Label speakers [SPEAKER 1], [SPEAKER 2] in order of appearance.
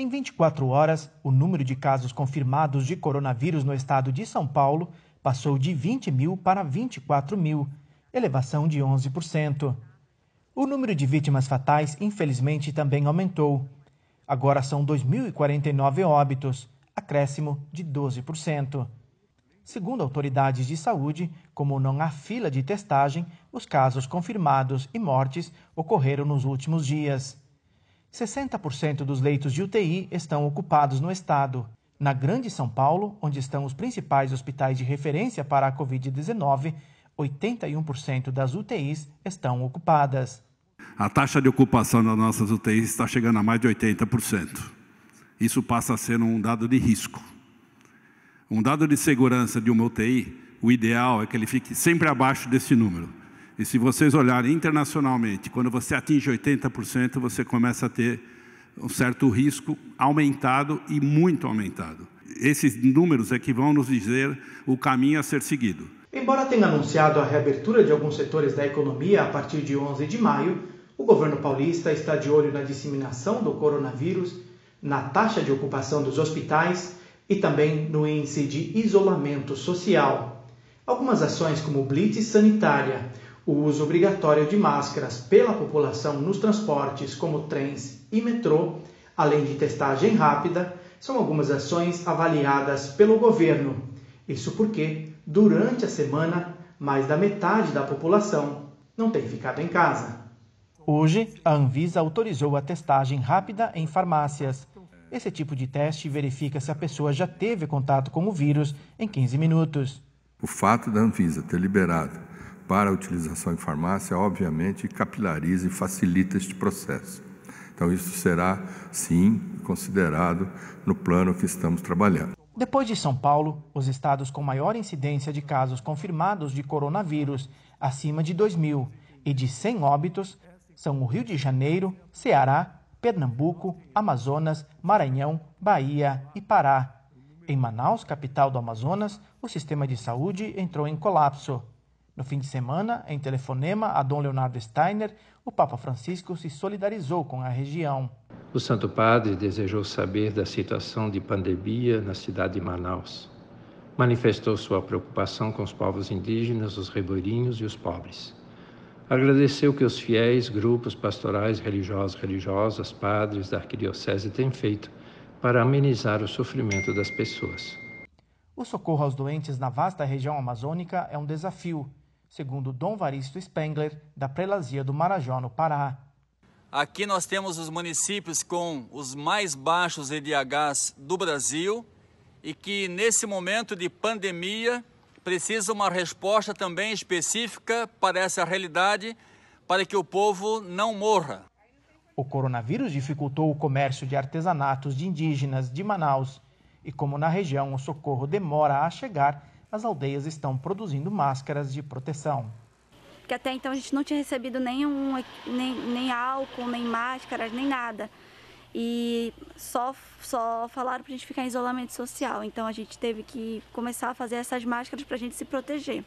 [SPEAKER 1] Em 24 horas, o número de casos confirmados de coronavírus no estado de São Paulo passou de 20 mil para 24 mil, elevação de 11%. O número de vítimas fatais, infelizmente, também aumentou. Agora são 2.049 óbitos, acréscimo de 12%. Segundo autoridades de saúde, como não há fila de testagem, os casos confirmados e mortes ocorreram nos últimos dias. 60% dos leitos de UTI estão ocupados no estado. Na Grande São Paulo, onde estão os principais hospitais de referência para a Covid-19, 81% das UTIs estão ocupadas.
[SPEAKER 2] A taxa de ocupação das nossas UTIs está chegando a mais de 80%. Isso passa a ser um dado de risco. Um dado de segurança de uma UTI, o ideal é que ele fique sempre abaixo desse número. E se vocês olharem internacionalmente, quando você atinge 80%, você começa a ter um certo risco aumentado e muito aumentado. Esses números é que vão nos dizer o caminho a ser seguido.
[SPEAKER 1] Embora tenha anunciado a reabertura de alguns setores da economia a partir de 11 de maio, o governo paulista está de olho na disseminação do coronavírus, na taxa de ocupação dos hospitais e também no índice de isolamento social. Algumas ações, como blitz sanitária o uso obrigatório de máscaras pela população nos transportes, como trens e metrô, além de testagem rápida, são algumas ações avaliadas pelo governo. Isso porque, durante a semana, mais da metade da população não tem ficado em casa. Hoje, a Anvisa autorizou a testagem rápida em farmácias. Esse tipo de teste verifica se a pessoa já teve contato com o vírus em 15 minutos.
[SPEAKER 2] O fato da Anvisa ter liberado para a utilização em farmácia, obviamente, capilariza e facilita este processo. Então, isso será, sim, considerado no plano que estamos trabalhando.
[SPEAKER 1] Depois de São Paulo, os estados com maior incidência de casos confirmados de coronavírus, acima de 2 mil, e de 100 óbitos, são o Rio de Janeiro, Ceará, Pernambuco, Amazonas, Maranhão, Bahia e Pará. Em Manaus, capital do Amazonas, o sistema de saúde entrou em colapso. No fim de semana, em telefonema a Dom Leonardo Steiner, o Papa Francisco se solidarizou com a região.
[SPEAKER 2] O Santo Padre desejou saber da situação de pandemia na cidade de Manaus. Manifestou sua preocupação com os povos indígenas, os ribeirinhos e os pobres. Agradeceu que os fiéis grupos pastorais religiosos, religiosas, padres da arquidiocese têm feito para amenizar o sofrimento das pessoas.
[SPEAKER 1] O socorro aos doentes na vasta região amazônica é um desafio segundo Dom Varisto Spengler, da Prelazia do Marajó, no Pará.
[SPEAKER 2] Aqui nós temos os municípios com os mais baixos IDHs do Brasil e que, nesse momento de pandemia, precisa uma resposta também específica para essa realidade, para que o povo não morra.
[SPEAKER 1] O coronavírus dificultou o comércio de artesanatos de indígenas de Manaus e, como na região o socorro demora a chegar, as aldeias estão produzindo máscaras de proteção. Que até então a gente não tinha recebido nenhum, nem, nem álcool, nem máscaras, nem nada. E só, só falaram para a gente ficar em isolamento social. Então a gente teve que começar a fazer essas máscaras para a gente se proteger.